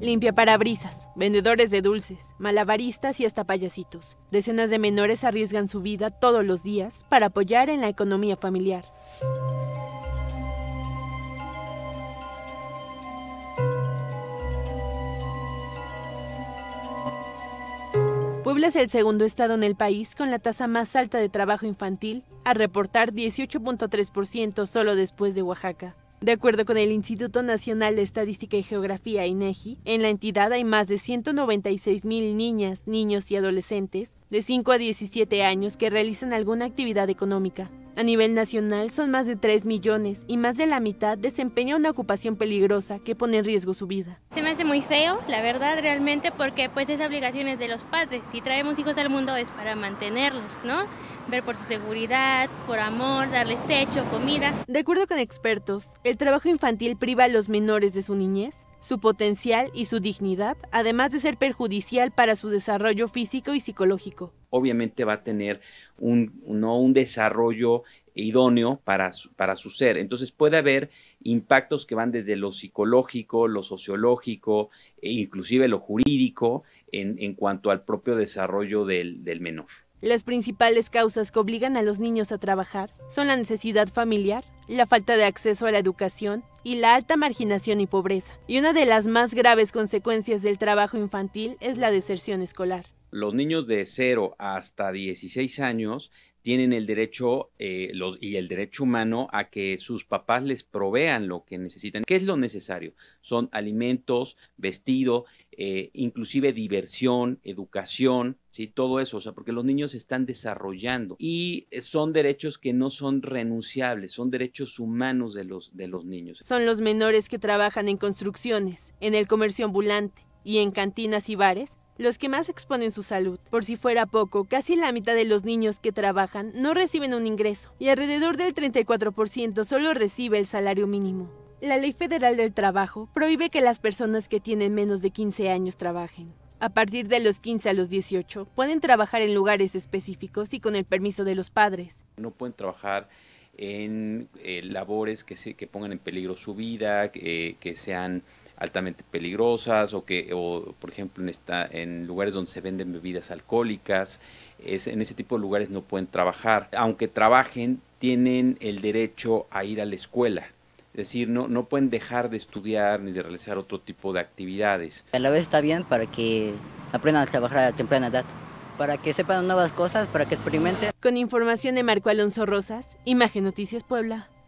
Limpia parabrisas, vendedores de dulces, malabaristas y hasta payasitos. Decenas de menores arriesgan su vida todos los días para apoyar en la economía familiar. Puebla es el segundo estado en el país con la tasa más alta de trabajo infantil, a reportar 18.3% solo después de Oaxaca. De acuerdo con el Instituto Nacional de Estadística y Geografía, INEGI, e en la entidad hay más de 196 mil niñas, niños y adolescentes de 5 a 17 años que realizan alguna actividad económica, a nivel nacional son más de 3 millones y más de la mitad desempeña una ocupación peligrosa que pone en riesgo su vida. Se me hace muy feo, la verdad, realmente, porque pues es obligaciones de los padres. Si traemos hijos al mundo es para mantenerlos, ¿no? Ver por su seguridad, por amor, darles techo, comida. De acuerdo con expertos, el trabajo infantil priva a los menores de su niñez su potencial y su dignidad, además de ser perjudicial para su desarrollo físico y psicológico. Obviamente va a tener un, no un desarrollo idóneo para su, para su ser. Entonces puede haber impactos que van desde lo psicológico, lo sociológico e inclusive lo jurídico en, cuanto al propio desarrollo del, del menor. Las principales causas que obligan a los niños a trabajar son la necesidad familiar, la falta de acceso a la educación y la alta marginación y pobreza. Y una de las más graves consecuencias del trabajo infantil es la deserción escolar. Los niños de 0 hasta 16 años tienen el derecho eh, los, y el derecho humano a que sus papás les provean lo que necesitan. ¿Qué es lo necesario? Son alimentos, vestido, eh, inclusive diversión, educación, ¿sí? todo eso, o sea, porque los niños se están desarrollando y eh, son derechos que no son renunciables, son derechos humanos de los, de los niños. Son los menores que trabajan en construcciones, en el comercio ambulante y en cantinas y bares los que más exponen su salud. Por si fuera poco, casi la mitad de los niños que trabajan no reciben un ingreso y alrededor del 34% solo recibe el salario mínimo. La Ley Federal del Trabajo prohíbe que las personas que tienen menos de 15 años trabajen. A partir de los 15 a los 18 pueden trabajar en lugares específicos y con el permiso de los padres. No pueden trabajar en eh, labores que, pongan en peligro su vida, que sean altamente peligrosas o que, o, por ejemplo, en, esta, en lugares donde se venden bebidas alcohólicas, es, en ese tipo de lugares no pueden trabajar. Aunque trabajen, tienen el derecho a ir a la escuela. Es decir, no, no pueden dejar de estudiar ni de realizar otro tipo de actividades. A la vez está bien para que aprendan a trabajar a temprana edad, para que sepan nuevas cosas, para que experimenten. Con información de Marco Alonso Rosas, Imagen Noticias Puebla.